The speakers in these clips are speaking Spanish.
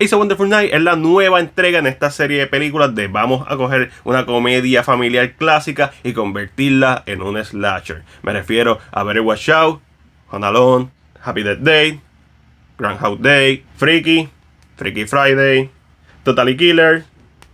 It's a Wonderful Night es la nueva entrega en esta serie de películas de vamos a coger una comedia familiar clásica y convertirla en un slasher. Me refiero a Better Watch Out, Alone, Happy Death Day, House Day, Freaky, Freaky Friday, Totally Killer,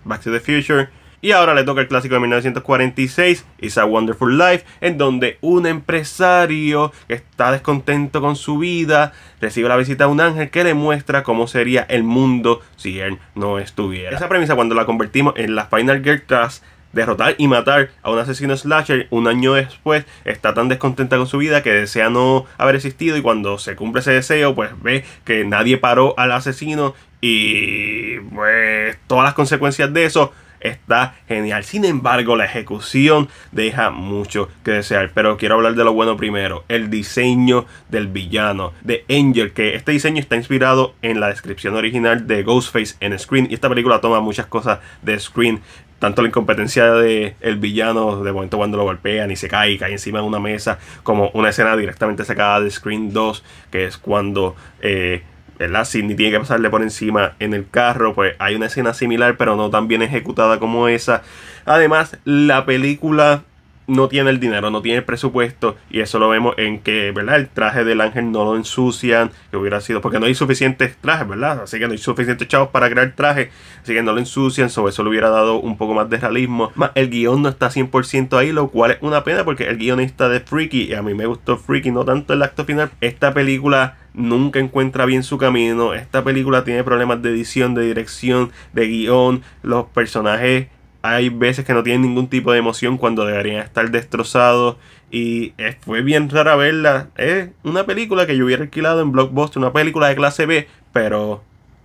Back to the Future, y ahora le toca el clásico de 1946, It's a Wonderful Life, en donde un empresario que está descontento con su vida recibe la visita de un ángel que le muestra cómo sería el mundo si él no estuviera. Esa premisa cuando la convertimos en la Final Girl Class derrotar y matar a un asesino slasher un año después está tan descontenta con su vida que desea no haber existido y cuando se cumple ese deseo pues ve que nadie paró al asesino y pues todas las consecuencias de eso está genial. Sin embargo, la ejecución deja mucho que desear. Pero quiero hablar de lo bueno primero. El diseño del villano de Angel. Que este diseño está inspirado en la descripción original de Ghostface en Screen. Y esta película toma muchas cosas de Screen tanto la incompetencia del el villano de momento cuando lo golpean y se cae y cae encima de una mesa, como una escena directamente sacada de Screen 2, que es cuando eh, ¿verdad? ni tiene que pasarle por encima en el carro, pues hay una escena similar, pero no tan bien ejecutada como esa. Además, la película no tiene el dinero, no tiene el presupuesto, y eso lo vemos en que, ¿verdad? El traje del ángel no lo ensucian, que hubiera sido, porque no hay suficientes trajes, ¿verdad? Así que no hay suficientes chavos para crear traje. así que no lo ensucian, sobre eso le hubiera dado un poco más de realismo. Más, el guión no está 100% ahí, lo cual es una pena porque el guionista de Freaky, y a mí me gustó Freaky, no tanto el acto final, esta película nunca encuentra bien su camino. Esta película tiene problemas de edición, de dirección, de guión. Los personajes hay veces que no tienen ningún tipo de emoción cuando deberían estar destrozados. Y eh, fue bien rara verla. Es una película que yo hubiera alquilado en Blockbuster, una película de clase B, pero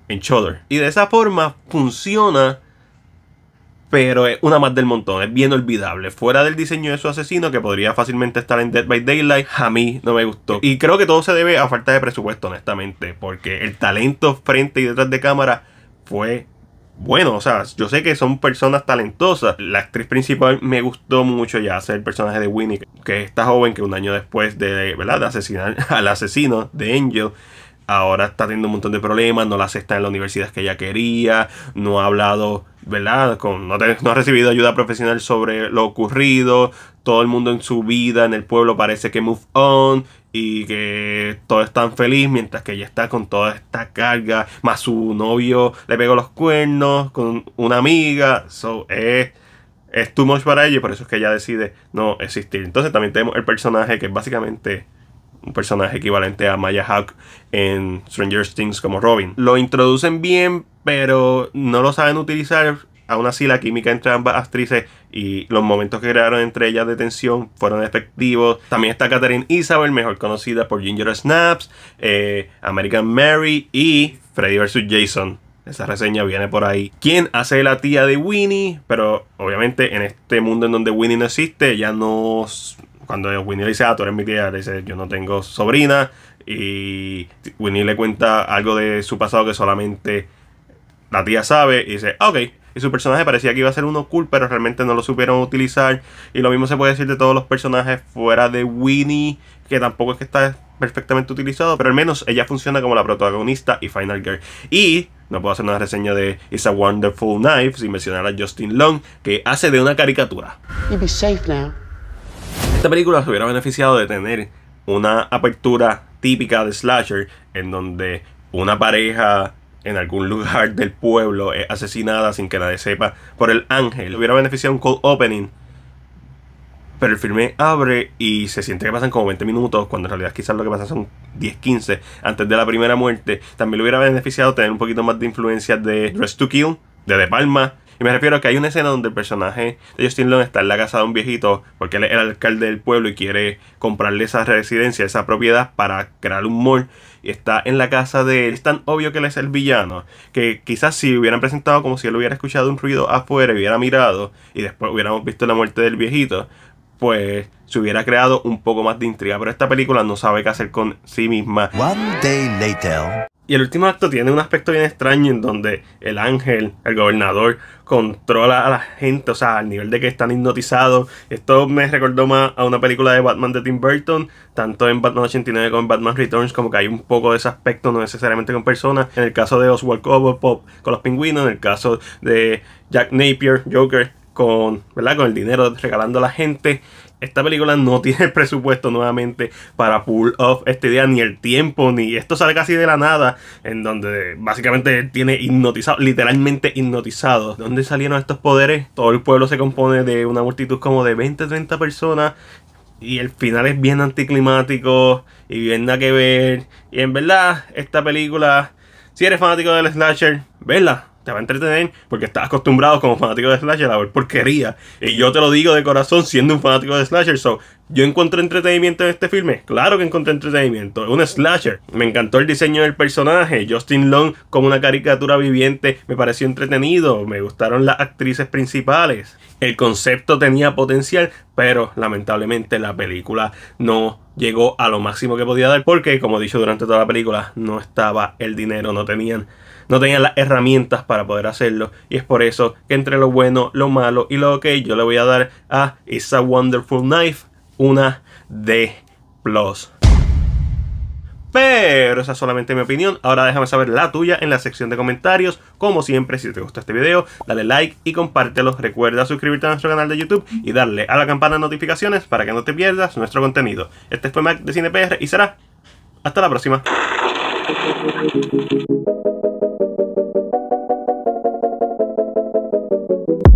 en Shudder. Y de esa forma funciona pero es una más del montón, es bien olvidable. Fuera del diseño de su asesino, que podría fácilmente estar en Dead by Daylight, a mí no me gustó. Y creo que todo se debe a falta de presupuesto, honestamente, porque el talento frente y detrás de cámara fue bueno, o sea, yo sé que son personas talentosas. La actriz principal me gustó mucho ya hacer el personaje de Winnie, que esta joven, que un año después de, ¿verdad? asesinar al asesino de Angel, ahora está teniendo un montón de problemas, no la acepta en la universidad que ella quería, no ha hablado ¿verdad? Con, no, ha recibido ayuda profesional sobre lo ocurrido, todo el mundo en su vida, en el pueblo parece que move on y que todo es tan feliz mientras que ella está con toda esta carga, más su novio le pegó los cuernos con una amiga, so es... Es too much para ella y por eso es que ella decide no existir. Entonces también tenemos el personaje que es básicamente un personaje equivalente a Maya Hawk en Stranger Things como Robin. Lo introducen bien, pero no lo saben utilizar. Aún así, la química entre ambas actrices y los momentos que crearon entre ellas de tensión fueron efectivos. También está Catherine Isabel, mejor conocida por Ginger Snaps, eh, American Mary y Freddy vs. Jason. Esa reseña viene por ahí. ¿Quién hace la tía de Winnie? Pero obviamente en este mundo en donde Winnie no existe, ya no. Cuando Winnie le dice, a ah, tú eres mi tía, le dice, yo no tengo sobrina. Y Winnie le cuenta algo de su pasado que solamente la tía sabe y dice, ah, ok. Y su personaje parecía que iba a ser uno cool, pero realmente no lo supieron utilizar. Y lo mismo se puede decir de todos los personajes fuera de Winnie, que tampoco es que está perfectamente utilizado, pero al menos ella funciona como la protagonista y Final Girl. Y no puedo hacer una reseña de It's a Wonderful Knife sin mencionar a Justin Long, que hace de una caricatura. Esta película se hubiera beneficiado de tener una apertura típica de slasher en donde una pareja en algún lugar del pueblo es eh, asesinada sin que nadie sepa por el ángel. Hubiera beneficiado un cold opening. Pero el filme abre y se siente que pasan como 20 minutos, cuando en realidad quizás lo que pasa son 10, 15 antes de la primera muerte. También le hubiera beneficiado tener un poquito más de influencia de Dress to Kill, de De Palma, y me refiero a que hay una escena donde el personaje de Justin Long está en la casa de un viejito, porque él es el alcalde del pueblo y quiere comprarle esa residencia, esa propiedad para crear un mall. Y está en la casa de él. Es tan obvio que él es el villano, que quizás si hubieran presentado como si él hubiera escuchado un ruido afuera, hubiera mirado y después hubiéramos visto la muerte del viejito, pues se hubiera creado un poco más de intriga. Pero esta película no sabe qué hacer con sí misma. One day later. Y el último acto tiene un aspecto bien extraño en donde el ángel, el gobernador, controla a la gente, o sea, al nivel de que están hipnotizados. Esto me recordó más a una película de Batman de Tim Burton, tanto en Batman 89 como en Batman Returns, como que hay un poco de ese aspecto, no necesariamente con personas. En el caso de Oswald Pop con los pingüinos, en el caso de Jack Napier, Joker, con, ¿verdad? con el dinero regalando a la gente. Esta película no tiene presupuesto nuevamente para pull off esta idea, ni el tiempo, ni esto sale casi de la nada, en donde básicamente tiene hipnotizado, literalmente hipnotizado. ¿De dónde salieron estos poderes? Todo el pueblo se compone de una multitud como de 20, 30 personas y el final es bien anticlimático y bien nada que ver. Y en verdad, esta película, si eres fanático del slasher, vela te va a entretener porque estás acostumbrado como fanático de slasher a ver porquería. Y yo te lo digo de corazón siendo un fanático de slasher. So, yo encontré entretenimiento en este filme. Claro que encontré entretenimiento. un slasher. Me encantó el diseño del personaje. Justin Long como una caricatura viviente me pareció entretenido. Me gustaron las actrices principales. El concepto tenía potencial, pero lamentablemente la película no llegó a lo máximo que podía dar porque, como he dicho durante toda la película, no estaba el dinero, no tenían no tenían las herramientas para poder hacerlo. Y es por eso que entre lo bueno, lo malo y lo ok, yo le voy a dar a esa Wonderful Knife una D. Pero esa es solamente mi opinión. Ahora déjame saber la tuya en la sección de comentarios. Como siempre, si te gustó este video, dale like y compártelo. Recuerda suscribirte a nuestro canal de YouTube y darle a la campana de notificaciones para que no te pierdas nuestro contenido. Este fue Mac de CinePR y será hasta la próxima. Thank you.